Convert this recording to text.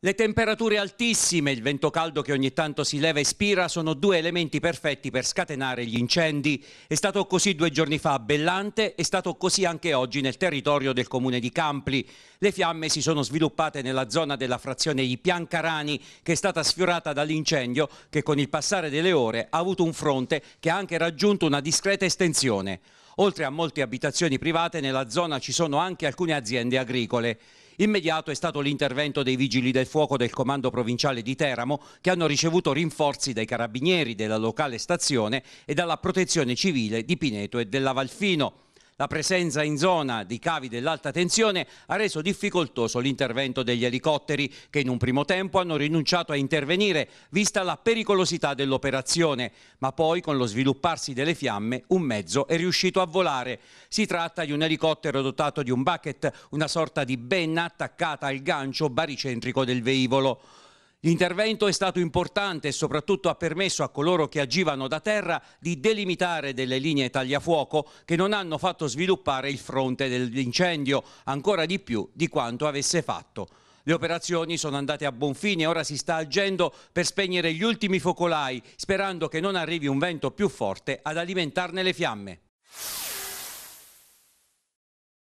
Le temperature altissime il vento caldo che ogni tanto si leva e spira sono due elementi perfetti per scatenare gli incendi. È stato così due giorni fa a Bellante, è stato così anche oggi nel territorio del comune di Campli. Le fiamme si sono sviluppate nella zona della frazione di Piancarani che è stata sfiorata dall'incendio che con il passare delle ore ha avuto un fronte che ha anche raggiunto una discreta estensione. Oltre a molte abitazioni private nella zona ci sono anche alcune aziende agricole. Immediato è stato l'intervento dei vigili del fuoco del comando provinciale di Teramo che hanno ricevuto rinforzi dai carabinieri della locale stazione e dalla protezione civile di Pineto e della Valfino. La presenza in zona di cavi dell'alta tensione ha reso difficoltoso l'intervento degli elicotteri che in un primo tempo hanno rinunciato a intervenire vista la pericolosità dell'operazione, ma poi con lo svilupparsi delle fiamme un mezzo è riuscito a volare. Si tratta di un elicottero dotato di un bucket, una sorta di benna attaccata al gancio baricentrico del velivolo. L'intervento è stato importante e soprattutto ha permesso a coloro che agivano da terra di delimitare delle linee tagliafuoco che non hanno fatto sviluppare il fronte dell'incendio ancora di più di quanto avesse fatto. Le operazioni sono andate a buon fine e ora si sta agendo per spegnere gli ultimi focolai, sperando che non arrivi un vento più forte ad alimentarne le fiamme.